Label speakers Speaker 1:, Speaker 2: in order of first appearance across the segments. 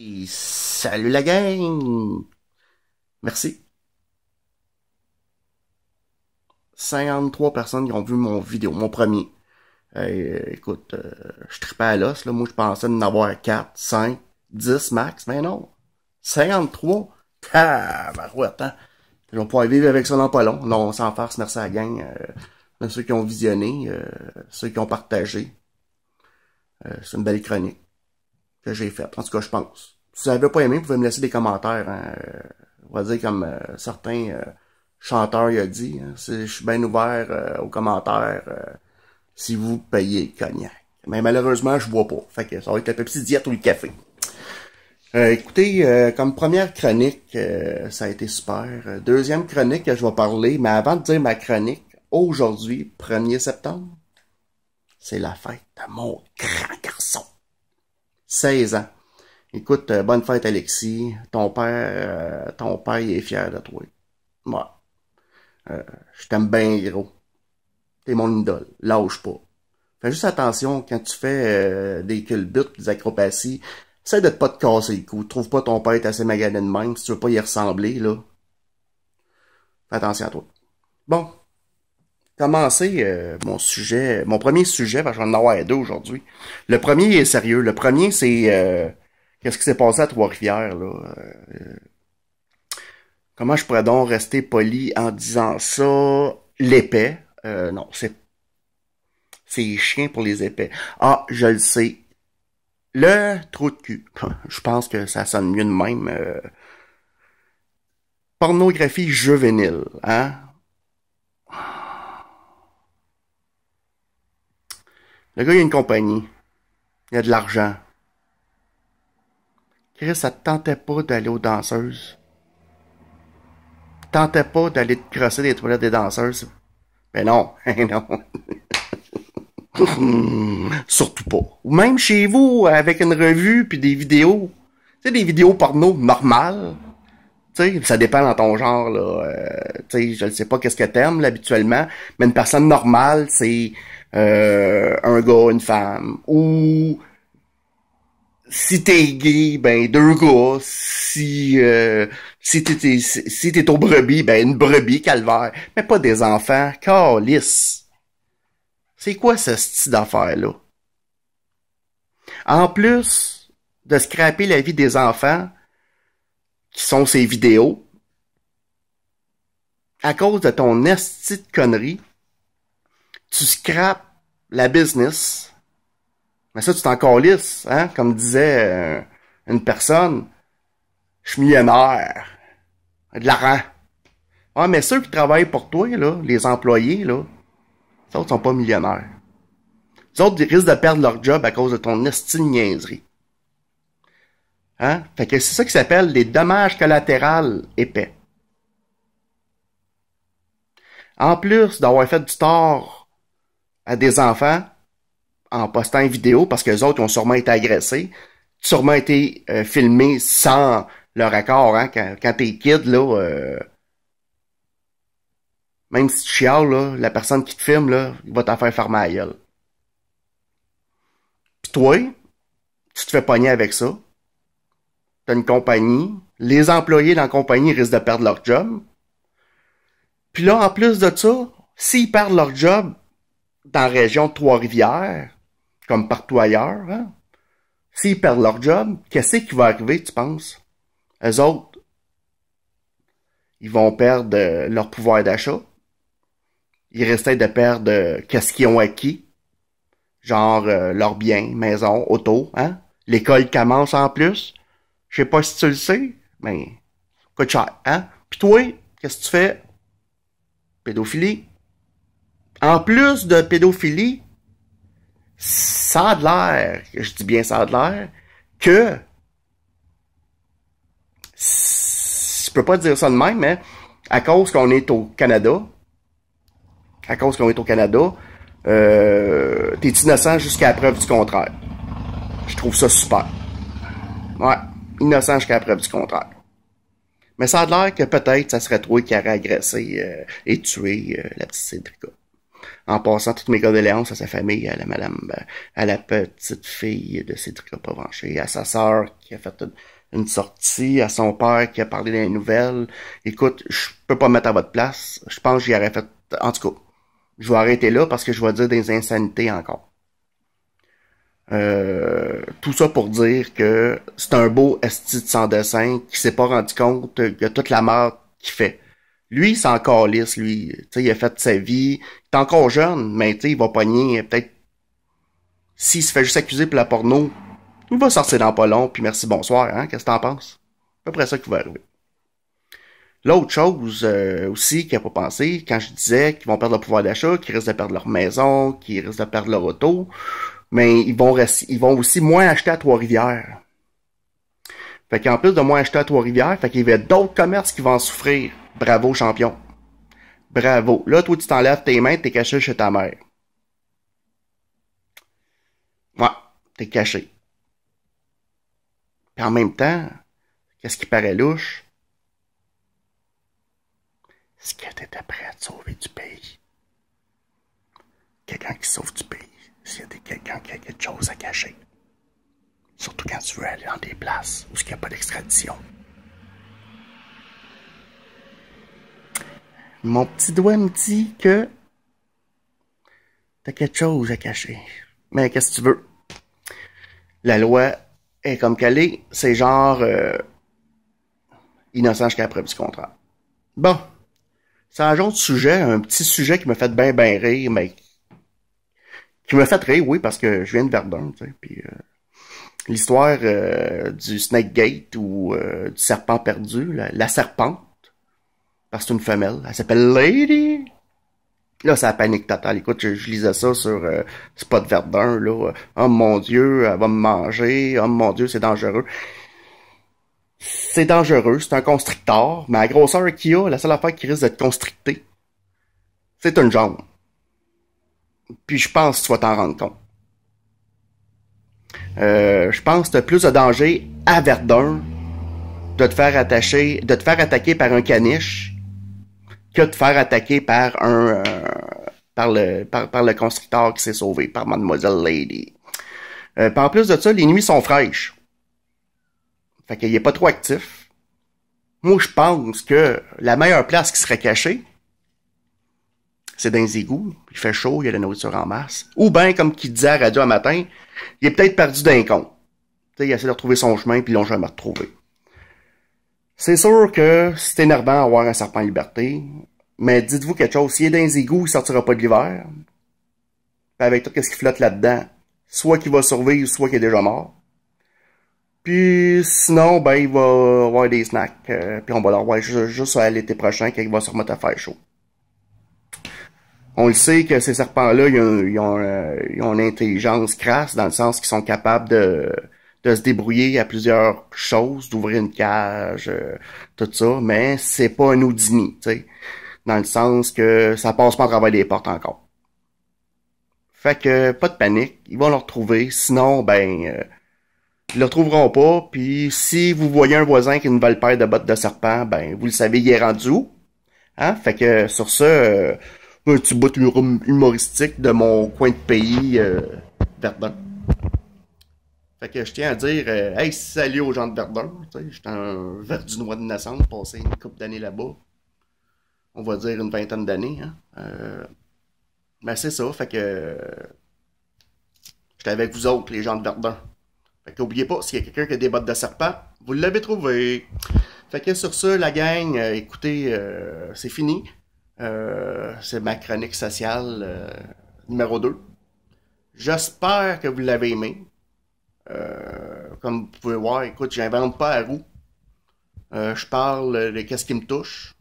Speaker 1: Et salut la gang! Merci. 53 personnes qui ont vu mon vidéo, mon premier. écoute, euh, je tripais à l'os, là. Moi, je pensais en avoir 4, 5, 10 max, mais non. 53? Ah, ma ouais, vivre avec ça dans pas long. Non, sans farce, merci à la gang. Euh, ceux qui ont visionné, euh, ceux qui ont partagé. C'est une belle chronique que j'ai fait. En tout cas, je pense. Si vous n'avez pas aimé, vous pouvez me laisser des commentaires. Hein. On va dire comme euh, certains euh, chanteurs il a dit. Hein. Je suis bien ouvert euh, aux commentaires si vous payez cognac. Mais malheureusement, je vois pas. Fait que ça va être la petite diète ou le café. écoutez, comme première chronique, ça a été super. Deuxième chronique je vais parler, mais avant de dire ma chronique, aujourd'hui, 1er septembre, c'est la fête de mon grand garçon. 16 ans. Écoute, euh, bonne fête Alexis. Ton père, euh, ton père, est fier de toi. Ouais. Euh, je t'aime bien gros. T'es mon idole. Lâche pas. Fais juste attention quand tu fais des culbutes, des acrobaties. Essaie de pas te casser le cou. Trouve pas ton père est assez magané de même si tu veux pas y ressembler, là. Fais attention à toi. Bon, commencer euh, mon sujet, mon premier sujet, va que j'en avoir deux aujourd'hui. Le premier est sérieux. Le premier, c'est euh, qu'est-ce qui s'est passé à Trois-Rivières, là? Euh, comment je pourrais donc rester poli en disant ça? L'épais. non, c'est. C'est chien pour les épais. Ah, je le sais. Le trou de cul. je pense que ça sonne mieux de même. pornographie juvénile, hein? Le gars, il a une compagnie. Il a de l'argent. Chris, ça te tentait pas d'aller aux danseuses. Tentait pas d'aller te crosser des toilettes des danseuses. Ben non, ben non. Surtout pas. Ou même chez vous, avec une revue puis des vidéos. Tu sais, des vidéos porno normales. sais ça dépend dans ton genre, là. Euh, je ne sais pas qu'est-ce que t'aimes, habituellement. Mais une personne normale, c'est euh, un gars, une femme. Ou si t'es gay, ben deux gars. Si euh, si t'es si, brebis, ben une brebis calvaire. Mais pas des enfants, calice. C'est quoi ce style d'affaire là En plus de scraper la vie des enfants, qui sont ces vidéos, à cause de ton esti de connerie, tu scrapes la business, mais ça, tu t'en lisse, hein? Comme disait euh, une personne, je suis millionnaire, de l'argent. Ah, mais ceux qui travaillent pour toi, là, les employés, là, les sont pas millionnaires. Les autres, risquent de perdre leur job à cause de ton estime Hein? Fait que c'est ça qui s'appelle les dommages collatéraux épais. En plus d'avoir fait du tort à des enfants en postant une vidéo parce que les autres ont sûrement été agressés, sûrement été euh, filmés sans leur accord. Hein. Quand, t'es kid, là, euh, même si tu chiales, la personne qui te filme, là, va t'en faire fermer la gueule. Puis toi, tu te fais pogner avec ça. T'as une compagnie. Les employés dans la compagnie risquent de perdre leur job. Puis là, en plus de ça, s'ils perdent leur job, dans la région Trois-Rivières, comme partout ailleurs, hein, s'ils perdent leur job, qu'est-ce qui va arriver, tu penses? Eux autres, ils vont perdre euh, leur pouvoir d'achat. Ils restent de perdre euh, qu'est-ce qu'ils ont acquis. Genre euh, leurs biens, maison, auto, hein? L'école commence en plus. Je sais pas si tu le sais, mais de cher, hein? Puis toi, qu'est-ce que tu fais? Pédophilie. En plus de pédophilie, ça a de l'air, je dis bien ça a de l'air, que je peux pas dire ça de même, mais hein, à cause qu'on est au Canada, à cause qu'on est au Canada, euh, t'es innocent jusqu'à la preuve du contraire. Je trouve ça super. Ouais, innocent jusqu'à la preuve du contraire. Mais ça a l'air que peut-être ça serait toi qui a agressé euh, et tué euh, la petite Cédrica. En passant toutes mes condoléances à sa famille, à euh, la madame, euh, à la petite fille de Cédric Provencher, à sa sœur qui a fait une, sortie, à son père qui a parlé des nouvelles. Écoute, je peux pas me mettre à votre place. Je pense que j'y aurais fait, en tout cas, je vais arrêter là parce que je vais dire des insanités encore. Euh, tout ça pour dire que c'est un beau esti sans dessin qui s'est pas rendu compte de toute la merde qu'il fait. Lui, il s'en lisse, lui. sais il a fait sa vie, T'es encore jeune, mais tu il va pogner euh, peut-être. S'il se fait juste accuser pour la porno, il va sortir dans pas long, puis merci, bonsoir, hein, qu'est-ce que t'en penses? C'est à peu près ça qui va arriver. L'autre chose euh, aussi qu'il a pas pensé, quand je disais qu'ils vont perdre leur pouvoir d'achat, qu'ils risquent de perdre leur maison, qu'ils risquent de perdre leur auto, mais ils vont, ils vont aussi moins acheter à Trois-Rivières. Fait qu'en plus de moins acheter à Trois-Rivières, fait qu'il y avait d'autres commerces qui vont en souffrir. Bravo, champion. Bravo. Là, toi, tu t'enlèves tes mains, t'es caché chez ta mère. Ouais, t'es caché. Puis en même temps, qu'est-ce qui paraît louche? Est-ce que t'étais prêt à te sauver du pays? Quelqu'un qui sauve du pays, s'il y a quelqu'un qui a quelque chose à cacher. Surtout quand tu veux aller dans des places où il n'y a pas d'extradition. Mon petit doigt me dit que t'as quelque chose à cacher. Mais qu'est-ce que tu veux? La loi est comme qu'elle est. C'est genre euh, innocent jusqu'à la preuve du contraire. Bon. C'est un autre sujet, un petit sujet qui me fait bien, bien rire, mais qui me fait rire, oui, parce que je viens de Verdun, tu sais, puis euh, l'histoire euh, du Snake Gate ou du serpent perdu, la, la serpente, parce que c'est une femelle. Elle s'appelle Lady. Là, ça panique totale. Écoute, je, lisais ça sur euh, Spot Verdun, là. Oh mon Dieu, elle va me manger. Oh mon Dieu, c'est dangereux. C'est dangereux, c'est un constricteur. mais à la grosseur qu'il a, la seule affaire qui risque d'être constricter, c'est une jambe. Puis je pense que tu vas t'en rendre compte. Euh, je pense que t'as plus de danger à Verdun de te faire attacher, de te faire attaquer par un caniche que de faire attaquer par un euh, par le par, le constructeur qui s'est sauvé, par Mademoiselle Lady. Euh, en plus de ça, les nuits sont fraîches. Fait qu'il est pas trop actif. Moi, je pense que la meilleure place qui serait cachée, c'est dans les égouts. Il fait chaud, il y a de la nourriture en masse. Ou bien, comme qui disait à radio un matin, il est peut-être perdu d'un con. il essaie de retrouver son chemin, puis ils l'ont jamais retrouvé. C'est sûr que c'est énervant avoir un serpent en liberté, mais dites-vous quelque chose, s'il est dans des égouts, il sortira pas de l'hiver. Avec tout ce qui flotte là-dedans, soit qu'il va survivre, soit qu'il est déjà mort. Puis sinon, ben il va avoir des snacks, euh, puis on va leur juste, juste à l'été prochain quand il va se remettre à faire chaud. On le sait que ces serpents-là, ils ont, ils ont euh, une intelligence crasse dans le sens qu'ils sont capables de de se débrouiller à plusieurs choses, d'ouvrir une cage, euh, tout ça, mais c'est pas un Houdini, tu sais, dans le sens que ça passe pas à travers les portes encore. Fait que pas de panique, ils vont le retrouver, sinon ben euh, ils le retrouveront pas, puis si vous voyez un voisin qui ne une pas paire de bottes de serpent, ben vous le savez, il est rendu où? Hein? Fait que sur ça, euh, un petit bout hum-, humoristique de mon coin de pays, euh, fait que je tiens à dire, euh, hey, salut aux gens de Verdun. J'étais un du verdunois de naissance, passé une couple d'années là-bas. On va dire une vingtaine d'années. Hein? Euh, ben, c'est ça, fait que j'étais avec vous autres, les gens de Verdun. Fait qu'oubliez pas, s'il y a quelqu'un qui a des bottes de serpent, vous l'avez trouvé. Fait que sur ce, la gang, euh, écoutez, c'est fini. c'est ma chronique sociale numéro 2. J'espère que vous l'avez aimé. Euh, comme vous pouvez voir, écoute, j'invente pas à roue. Euh, je parle de qu'est-ce qui me touche.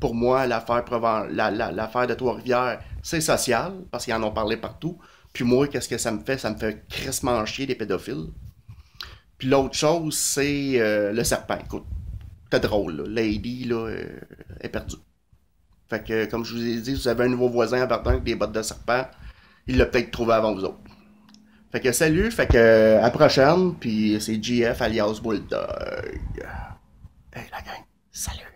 Speaker 1: Pour moi, l'affaire de Trois-Rivières, c'est social, parce qu'ils en ont parlé partout. Puis moi, qu'est-ce que ça me fait? Ça me fait crissement chier des pédophiles. Puis l'autre chose, c'est euh, le serpent. Écoute, c'est drôle, Lady, est perdue. Fait que, comme je vous ai dit, si vous avez un nouveau voisin en partant avec des bottes de serpent, il l'a peut-être trouvé avant vous autres. Fait que salut, fait que à prochaine, puis c'est GF alias Bulldog. Hey la gang, salut!